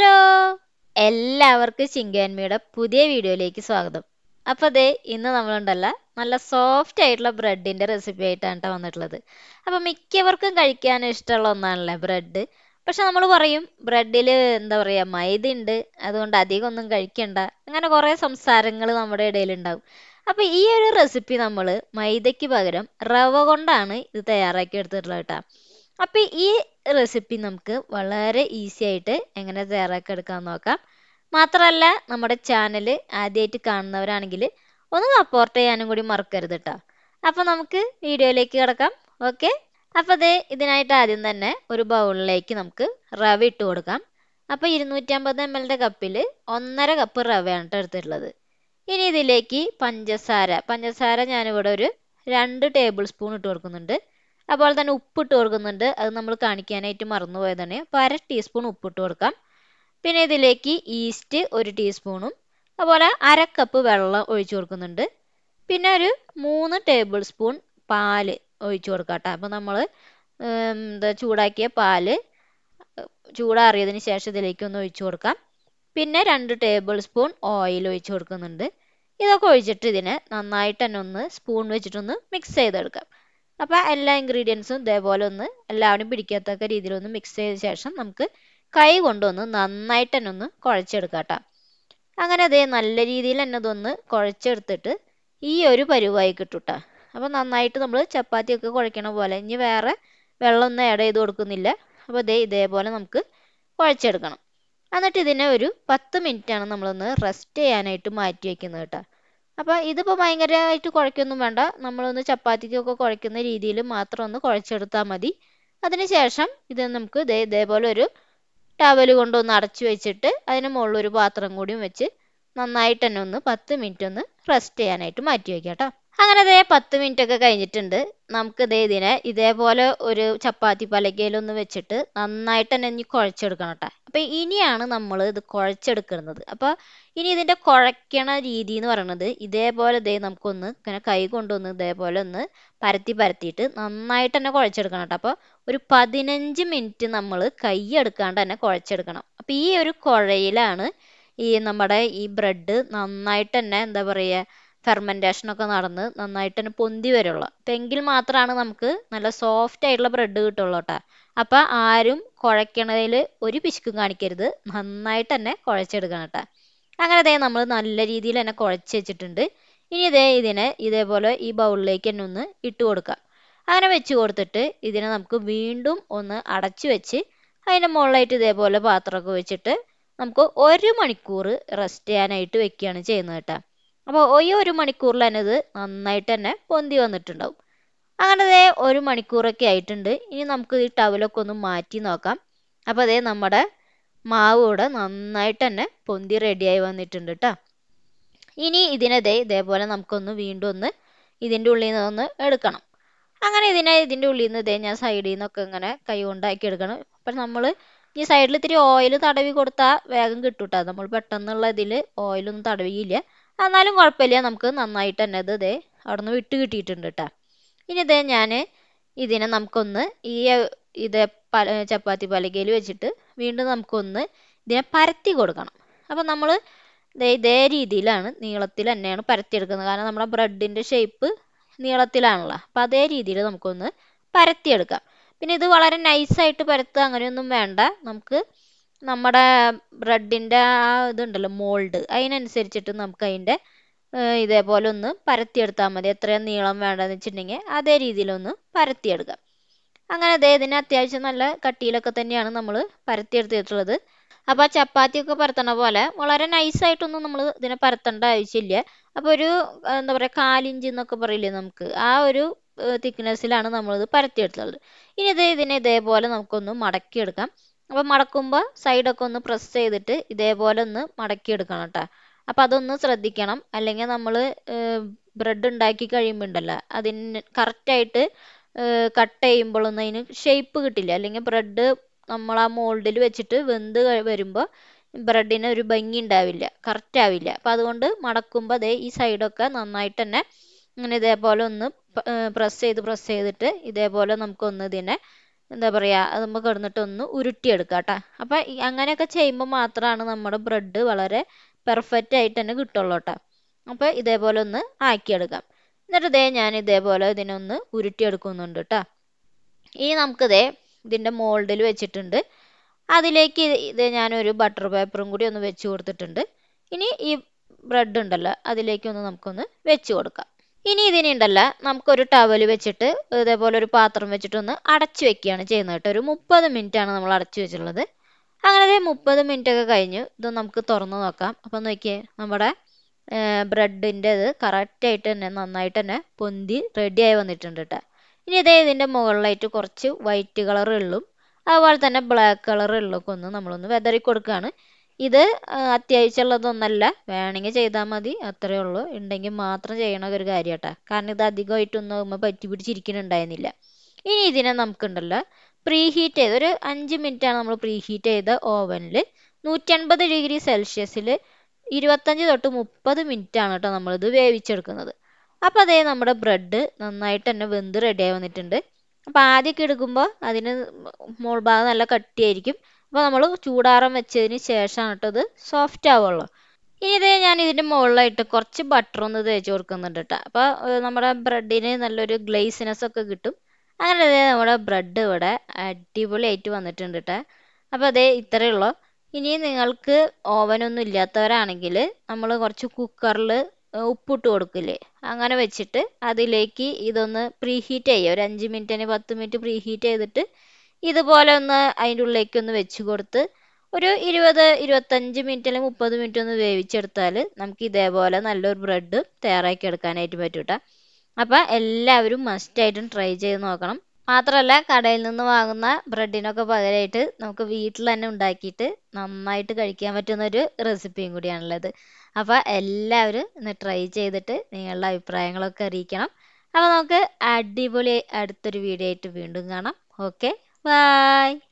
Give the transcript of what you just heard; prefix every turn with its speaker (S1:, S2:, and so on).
S1: Hello എല്ലാവർക്കും ചിങ്കൻമിയുടെ പുതിയ വീഡിയോയിലേക്ക് സ്വാഗതം അപ്പോൾ അതെ ഇന്ന് നമ്മളുണ്ടല്ല നല്ല സോഫ്റ്റ് ആയിട്ടുള്ള ബ്രെഡിൻ്റെ റെസിപ്പി ആയിട്ടാണ് കേട്ടോ വന്നിട്ടുള്ളത് അപ്പോൾ മിക്കവർക്കും കഴിക്കാൻ ഇഷ്ടമുള്ള ഒന്നാണല്ലേ ബ്രെഡ് പക്ഷെ നമ്മൾ പറയും ബ്രെഡിൽ എന്താ പറയുക മൈദ ഉണ്ട് അതുകൊണ്ട് അധികം ഒന്നും കഴിക്കണ്ട അങ്ങനെ കുറേ സംസാരങ്ങൾ നമ്മുടെ ഇടയിൽ ഉണ്ടാകും അപ്പോൾ ഈ ഒരു റെസിപ്പി നമ്മൾ മൈദയ്ക്ക് പകരം റവ കൊണ്ടാണ് ഇത് തയ്യാറാക്കി എടുത്തിട്ടുള്ളത് കേട്ടോ അപ്പോൾ ഈ റെസിപ്പി നമുക്ക് വളരെ ഈസി ആയിട്ട് എങ്ങനെ തയ്യാറാക്കി എടുക്കാൻ നോക്കാം മാത്രമല്ല നമ്മുടെ ചാനൽ ആദ്യമായിട്ട് കാണുന്നവരാണെങ്കിൽ ഒന്ന് സപ്പോർട്ട് ചെയ്യാനും കൂടി മറക്കരുത് കേട്ടോ അപ്പോൾ നമുക്ക് വീഡിയോയിലേക്ക് കിടക്കാം ഓക്കെ അപ്പോൾ ഇത് ഇതിനായിട്ട് ആദ്യം തന്നെ ഒരു ബൗളിലേക്ക് നമുക്ക് റവ ഇട്ട് കൊടുക്കാം അപ്പോൾ ഇരുന്നൂറ്റമ്പത് എം എല്ലിൻ്റെ കപ്പിൽ ഒന്നര കപ്പ് റവയാണ് എടുത്തിട്ടുള്ളത് ഇനി ഇതിലേക്ക് പഞ്ചസാര പഞ്ചസാര ഞാനിവിടെ ഒരു രണ്ട് ടേബിൾ സ്പൂൺ ഇട്ട് കൊടുക്കുന്നുണ്ട് അതുപോലെ തന്നെ ഉപ്പിട്ട് കൊടുക്കുന്നുണ്ട് അത് നമ്മൾ കാണിക്കാനായിട്ട് മറന്നുപോയതാണ് അപ്പോൾ അര ടീസ്പൂൺ ഉപ്പിട്ട് കൊടുക്കാം പിന്നെ ഇതിലേക്ക് ഈസ്റ്റ് ഒരു ടീസ്പൂണും അതുപോലെ അര കപ്പ് വെള്ളം ഒഴിച്ചു കൊടുക്കുന്നുണ്ട് പിന്നെ ഒരു മൂന്ന് ടേബിൾ സ്പൂൺ പാല് ഒഴിച്ചു കൊടുക്കാം കേട്ടോ അപ്പോൾ നമ്മൾ എന്താ ചൂടാക്കിയ പാല് ചൂടാറിയതിന് ശേഷം ഇതിലേക്ക് ഒന്ന് ഒഴിച്ചു കൊടുക്കാം പിന്നെ രണ്ട് ടേബിൾ സ്പൂൺ ഓയിൽ ഒഴിച്ചു കൊടുക്കുന്നുണ്ട് ഇതൊക്കെ ഒഴിച്ചിട്ട് ഇതിനെ നന്നായിട്ട് തന്നെ ഒന്ന് സ്പൂൺ വെച്ചിട്ടൊന്ന് മിക്സ് ചെയ്തെടുക്കാം അപ്പോൾ എല്ലാ ഇൻഗ്രീഡിയൻസും ഇതേപോലെ ഒന്ന് എല്ലാവരും പിടിക്കത്തക്ക രീതിയിൽ ഒന്ന് മിക്സ് ചെയ്ത ശേഷം നമുക്ക് കൈ കൊണ്ടൊന്ന് നന്നായിട്ട് തന്നെ ഒന്ന് കുഴച്ചെടുക്കാം അങ്ങനെ അതേ നല്ല രീതിയിൽ തന്നെ ഇതൊന്ന് കുഴച്ചെടുത്തിട്ട് ഈ ഒരു പരുവായി കിട്ടും അപ്പൊ അപ്പോൾ നന്നായിട്ട് നമ്മൾ ചപ്പാത്തി ഒക്കെ കുഴക്കണ പോലെ ഇനി വേറെ വെള്ളമൊന്നും ആഡ് ചെയ്ത് കൊടുക്കുന്നില്ല അപ്പോൾ അതേ ഇതേപോലെ നമുക്ക് കുഴച്ചെടുക്കണം എന്നിട്ട് ഇതിനെ ഒരു പത്ത് ആണ് നമ്മളൊന്ന് റെസ്റ്റ് ചെയ്യാനായിട്ട് മാറ്റി വയ്ക്കുന്നത് കേട്ടോ അപ്പോൾ ഇതിപ്പോൾ ഭയങ്കരമായിട്ട് കുഴയ്ക്കൊന്നും വേണ്ട നമ്മളൊന്ന് ചപ്പാത്തിക്കൊക്കെ കുഴയ്ക്കുന്ന രീതിയിൽ മാത്രം ഒന്ന് കുഴച്ചെടുത്താൽ മതി അതിനുശേഷം ഇത് നമുക്ക് ഇതേ ഇതേപോലെ ഒരു ടവൽ കൊണ്ടൊന്ന് അടച്ചു വെച്ചിട്ട് അതിന് മുകളിൽ ഒരു പാത്രം കൂടിയും വെച്ച് നന്നായിട്ട് തന്നെ ഒന്ന് പത്ത് മിനിറ്റ് ഒന്ന് റെസ്റ്റ് ചെയ്യാനായിട്ട് മാറ്റി വയ്ക്കാം കേട്ടോ അങ്ങനെ ഇതേ പത്ത് മിനിറ്റ് ഒക്കെ കഴിഞ്ഞിട്ടുണ്ട് നമുക്ക് ഇതേ ഇതിനെ ഇതേപോലെ ഒരു ചപ്പാത്തി പലകയിലൊന്ന് വെച്ചിട്ട് നന്നായിട്ട് തന്നെ ഇനി കുഴച്ചെടുക്കണം കേട്ടോ അപ്പോൾ ഇനിയാണ് നമ്മൾ ഇത് കുഴച്ചെടുക്കുന്നത് അപ്പോൾ ഇനി ഇതിൻ്റെ കുഴക്കണ രീതി എന്ന് പറയുന്നത് ഇതേപോലെ ഇതേ നമുക്കൊന്ന് ഇങ്ങനെ കൈ കൊണ്ടൊന്ന് ഇതേപോലെ ഒന്ന് പരത്തി പരത്തിയിട്ട് നന്നായിട്ട് തന്നെ കുഴച്ചെടുക്കണം കേട്ടോ അപ്പോൾ ഒരു പതിനഞ്ച് മിനിറ്റ് നമ്മൾ കൈ എടുക്കാണ്ട് തന്നെ കുഴച്ചെടുക്കണം അപ്പോൾ ഈ ഒരു കുഴയിലാണ് ഈ നമ്മുടെ ഈ ബ്രെഡ് നന്നായിട്ട് തന്നെ എന്താ പറയുക ഒക്കെ നടന്ന് നന്നായിട്ട് തന്നെ പൊന്തി വരുള്ളൂ അപ്പം എങ്കിൽ മാത്രമാണ് നമുക്ക് നല്ല സോഫ്റ്റ് ആയിട്ടുള്ള ബ്രെഡ് കിട്ടുള്ളൂ കേട്ടോ അപ്പം ആരും കുഴക്കണതിൽ ഒരു പിശുക്കും കാണിക്കരുത് നന്നായിട്ട് തന്നെ കുഴച്ചെടുക്കണം കേട്ടോ അങ്ങനെ അതേ നമ്മൾ നല്ല രീതിയിൽ തന്നെ കുഴച്ച് വെച്ചിട്ടുണ്ട് ഇനി ഇതേ ഇതിനെ ഇതേപോലെ ഈ ബൗളിലേക്ക് തന്നെ ഒന്ന് ഇട്ട് കൊടുക്കാം അങ്ങനെ വെച്ച് കൊടുത്തിട്ട് ഇതിനെ നമുക്ക് വീണ്ടും ഒന്ന് അടച്ചു വെച്ച് അതിൻ്റെ മുകളിലായിട്ട് ഇതേപോലെ പാത്രമൊക്കെ വെച്ചിട്ട് നമുക്ക് ഒരു മണിക്കൂർ റെസ്റ്റ് ചെയ്യാനായിട്ട് വെക്കുകയാണ് ചെയ്യുന്നത് കേട്ടോ അപ്പോൾ ഈ ഒരു മണിക്കൂറിൽ തന്നെ ഇത് നന്നായിട്ട് തന്നെ പൊന്തി വന്നിട്ടുണ്ടാവും അങ്ങനെ അതേ ഒരു മണിക്കൂറൊക്കെ ആയിട്ടുണ്ട് ഇനി നമുക്ക് ഈ ടവലൊക്കെ ഒന്ന് മാറ്റി നോക്കാം അപ്പോൾ അതേ നമ്മുടെ മാവ് ഇവിടെ നന്നായിട്ട് തന്നെ പൊന്തി റെഡിയായി വന്നിട്ടുണ്ട് കേട്ടോ ഇനി ഇതിനതേ ഇതേപോലെ നമുക്കൊന്ന് വീണ്ടും ഒന്ന് ഇതിൻ്റെ ഉള്ളിൽ നിന്നൊന്ന് എടുക്കണം അങ്ങനെ ഇതിനെ ഇതിൻ്റെ ഉള്ളിൽ നിന്ന് ഇതേ ഞാൻ സൈഡിൽ നിന്നൊക്കെ ഇങ്ങനെ കൈ കൊണ്ടാക്കി എടുക്കണം അപ്പം നമ്മൾ ഈ സൈഡിൽ ഇത്തിരി ഓയിൽ തടവി കൊടുത്താൽ വേഗം കിട്ടും കേട്ടോ നമ്മൾ പെട്ടെന്നുള്ള ഇതിൽ ഓയിലൊന്നും തടവിയില്ല എന്നാലും കുഴപ്പമില്ല നമുക്ക് നന്നായിട്ട് തന്നെ ഇത് ഇതേ അവിടെ നിന്ന് വിട്ട് കിട്ടിയിട്ടുണ്ട് കേട്ടോ ഇനി ഇതേ ഞാൻ ഇതിനെ നമുക്കൊന്ന് ഈ ഇതേ ചപ്പാത്തി പലകയിൽ വെച്ചിട്ട് വീണ്ടും നമുക്കൊന്ന് ഇതിനെ പരത്തി കൊടുക്കണം അപ്പം നമ്മൾ ഇതേ ഇതേ രീതിയിലാണ് നീളത്തിൽ തന്നെയാണ് പരത്തിയെടുക്കുന്നത് കാരണം നമ്മുടെ ബ്രെഡിൻ്റെ ഷേപ്പ് നീളത്തിലാണല്ലോ അപ്പം അതേ രീതിയിൽ നമുക്കൊന്ന് പരത്തിയെടുക്കാം പിന്നെ ഇത് വളരെ നൈസായിട്ട് പരത്തുക അങ്ങനെയൊന്നും വേണ്ട നമുക്ക് നമ്മുടെ ബ്രെഡിൻ്റെ ആ ഇതുണ്ടല്ലോ മോൾഡ് അതിനനുസരിച്ചിട്ട് നമുക്ക് അതിൻ്റെ ഇതേപോലെ ഒന്ന് പരത്തിയെടുത്താൽ മതി എത്രയും നീളം വേണ്ടതെന്ന് വെച്ചിട്ടുണ്ടെങ്കിൽ അതേ രീതിയിലൊന്ന് പരത്തിയെടുക്കാം അങ്ങനെ അതേ ഇതിന് അത്യാവശ്യം നല്ല കട്ടിയിലൊക്കെ തന്നെയാണ് നമ്മൾ പരത്തിയെടുത്തിട്ടുള്ളത് അപ്പോൾ ആ ചപ്പാത്തിയൊക്കെ പരത്തണ പോലെ വളരെ നൈസായിട്ടൊന്നും നമ്മൾ ഇതിനെ പരത്തേണ്ട ആവശ്യമില്ല അപ്പോൾ ഒരു എന്താ പറയുക കാലിഞ്ച് എന്നൊക്കെ പറയില്ലേ നമുക്ക് ആ ഒരു തിക്നെസ്സിലാണ് നമ്മളിത് പരത്തിയെടുത്തുള്ളത് ഇനി ഇത് ഇതിനെ ഇതേപോലെ നമുക്കൊന്ന് മടക്കിയെടുക്കാം അപ്പോൾ മടക്കുമ്പോൾ സൈഡൊക്കെ ഒന്ന് പ്രസ് ചെയ്തിട്ട് ഇതേപോലെ ഒന്ന് മടക്കിയെടുക്കണം കേട്ടോ അപ്പോൾ അതൊന്ന് ശ്രദ്ധിക്കണം അല്ലെങ്കിൽ നമ്മൾ ബ്രെഡ് ഉണ്ടാക്കി കഴിയുമ്പോൾ ഉണ്ടല്ലോ അതിന് കറക്റ്റായിട്ട് കട്ട് ചെയ്യുമ്പോഴൊന്നും അതിന് ഷേപ്പ് കിട്ടില്ല അല്ലെങ്കിൽ ബ്രെഡ് നമ്മൾ ആ മോൾഡിൽ വെച്ചിട്ട് വെന്ത് വരുമ്പോൾ ബ്രെഡിന് ഒരു ഭംഗി ഉണ്ടാവില്ല കറക്റ്റ് ആവില്ല അപ്പോൾ അതുകൊണ്ട് മടക്കുമ്പോൾ അതേ ഈ സൈഡൊക്കെ നന്നായിട്ട് തന്നെ ഇങ്ങനെ ഇതേപോലെ ഒന്ന് പ്രസ് ചെയ്ത് പ്രസ് ചെയ്തിട്ട് ഇതേപോലെ നമുക്കൊന്ന് ഇതിനെ എന്താ പറയുക അത് നമുക്ക് എടുന്നിട്ട് ഒന്ന് ഉരുട്ടിയെടുക്കുക കേട്ടോ അപ്പോൾ അങ്ങനെയൊക്കെ ചെയ്യുമ്പോൾ മാത്രമാണ് നമ്മുടെ ബ്രെഡ് വളരെ പെർഫെക്റ്റ് ആയിട്ട് തന്നെ കിട്ടുള്ളൂ കേട്ടോ അപ്പോൾ ഇതേപോലെ ഒന്ന് ആക്കിയെടുക്കാം എന്നിട്ട് ദേ ഞാൻ ഇതേപോലെ ഇതിനൊന്ന് ഉരുട്ടിയെടുക്കുന്നുണ്ട് കേട്ടോ ഇനി നമുക്ക് ദേ ഇതിൻ്റെ മോൾഡിൽ വെച്ചിട്ടുണ്ട് അതിലേക്ക് ഇത് ഞാനൊരു ബട്ടർ പേപ്പറും കൂടി ഒന്ന് വെച്ച് കൊടുത്തിട്ടുണ്ട് ഇനി ഈ ബ്രെഡ് ഉണ്ടല്ലോ അതിലേക്കൊന്ന് നമുക്കൊന്ന് വെച്ച് കൊടുക്കാം ഇനി ഇതിനുണ്ടല്ല നമുക്കൊരു ടവൽ വെച്ചിട്ട് ഇതേപോലെ ഒരു പാത്രം വെച്ചിട്ടൊന്ന് അടച്ചു വെക്കുകയാണ് ചെയ്യുന്നത് കേട്ടോ ഒരു മുപ്പത് ആണ് നമ്മൾ അടച്ചു വെച്ചിട്ടുള്ളത് അങ്ങനെ മുപ്പത് മിനിറ്റ് ഒക്കെ കഴിഞ്ഞു ഇത് നമുക്ക് തുറന്ന് നോക്കാം അപ്പം നോക്കിയേ നമ്മുടെ ബ്രെഡിൻ്റെ ഇത് കറക്റ്റായിട്ട് തന്നെ നന്നായിട്ട് തന്നെ പൊന്തി റെഡിയായി വന്നിട്ടുണ്ട് കേട്ടോ ഇനി ഇതേ ഇതിൻ്റെ മുകളിലായിട്ട് കുറച്ച് വൈറ്റ് കളർ ഉള്ളും അതുപോലെ തന്നെ ബ്ലാക്ക് കളർ എള്ളൊക്കെ ഒന്ന് നമ്മളൊന്ന് വിതറി കൊടുക്കുകയാണ് ഇത് അത്യാവശ്യമുള്ളതൊന്നല്ല വേണമെങ്കിൽ ചെയ്താൽ മതി അത്രയേ ഉള്ളൂ ഉണ്ടെങ്കിൽ മാത്രം ചെയ്യണ ഒരു കാര്യം കേട്ടോ കാരണം ഇത് അധികമായിട്ടൊന്നും നമ്മൾ പറ്റി പിടിച്ചിരിക്കുന്നുണ്ടായിരുന്നില്ല ഇനി ഇതിനെ നമുക്കുണ്ടല്ലോ പ്രീ ഹീറ്റ് ചെയ്ത് ഒരു അഞ്ച് ആണ് നമ്മൾ പ്രീ ഹീറ്റ് ചെയ്ത ഓവനിൽ നൂറ്റൻപത് ഡിഗ്രി സെൽഷ്യസിൽ ഇരുപത്തഞ്ച് തൊട്ട് മുപ്പത് മിനിറ്റ് ആണ് കേട്ടോ നമ്മളിത് വേവിച്ചെടുക്കുന്നത് അപ്പോൾ അതേ നമ്മുടെ ബ്രെഡ് നന്നായിട്ട് തന്നെ വെന്ത് റെഡി ആയി വന്നിട്ടുണ്ട് അപ്പോൾ ആദ്യമൊക്കെ എടുക്കുമ്പോൾ അതിന് മുകൾ ഭാഗം നല്ല കട്ടിയായിരിക്കും അപ്പോൾ നമ്മൾ ചൂടാറാൻ വെച്ചതിന് ശേഷമാണ് കേട്ടോ ഇത് സോഫ്റ്റ് ആവുള്ളൂ ഇനി ഇത് ഞാൻ ഇതിൻ്റെ മുകളിലായിട്ട് കുറച്ച് ബട്ടർ ഒന്ന് തേച്ച് കൊടുക്കുന്നുണ്ട് കേട്ടോ അപ്പോൾ നമ്മുടെ ബ്രെഡിന് നല്ലൊരു ഗ്ലേസിനെസ് ഒക്കെ കിട്ടും അങ്ങനെ അതേ നമ്മുടെ ബ്രെഡ് ഇവിടെ അടിപൊളിയായിട്ട് വന്നിട്ടുണ്ട് കേട്ടോ അപ്പോൾ അതേ ഇത്രയേ ഉള്ളൂ ഇനി നിങ്ങൾക്ക് ഓവനൊന്നും ഇല്ലാത്തവരാണെങ്കിൽ നമ്മൾ കുറച്ച് കുക്കറിൽ ഉപ്പിട്ട് കൊടുക്കില്ലേ അങ്ങനെ വെച്ചിട്ട് അതിലേക്ക് ഇതൊന്ന് പ്രീഹീറ്റ് ചെയ്യുക ഒരു അഞ്ച് മിനിറ്റ് അല്ലെങ്കിൽ പത്ത് മിനിറ്റ് പ്രീഹീറ്റ് ചെയ്തിട്ട് ഇതുപോലെ ഒന്ന് അതിൻ്റെ ഉള്ളിലേക്ക് ഒന്ന് വെച്ച് കൊടുത്ത് ഒരു ഇരുപത് ഇരുപത്തഞ്ച് മിനിറ്റ് അല്ലെങ്കിൽ മുപ്പത് മിനിറ്റ് ഒന്ന് വേവിച്ചെടുത്താൽ നമുക്ക് ഇതേപോലെ നല്ലൊരു ബ്രെഡ് തയ്യാറാക്കി എടുക്കാനായിട്ട് പറ്റൂട്ടാ അപ്പോൾ എല്ലാവരും മസ്റ്റായിട്ടും ട്രൈ ചെയ്ത് നോക്കണം മാത്രമല്ല കടയിൽ നിന്ന് വാങ്ങുന്ന ബ്രെഡിനൊക്കെ പകരമായിട്ട് നമുക്ക് വീട്ടിൽ തന്നെ ഉണ്ടാക്കിയിട്ട് നന്നായിട്ട് കഴിക്കാൻ പറ്റുന്ന ഒരു റെസിപ്പിയും കൂടിയാണുള്ളത് അപ്പോൾ എല്ലാവരും ഒന്ന് ട്രൈ ചെയ്തിട്ട് നിങ്ങളുടെ അഭിപ്രായങ്ങളൊക്കെ അറിയിക്കണം അപ്പോൾ നമുക്ക് അടിപൊളി അടുത്തൊരു വീഡിയോ ആയിട്ട് വീണ്ടും കാണാം ഓക്കെ Bye.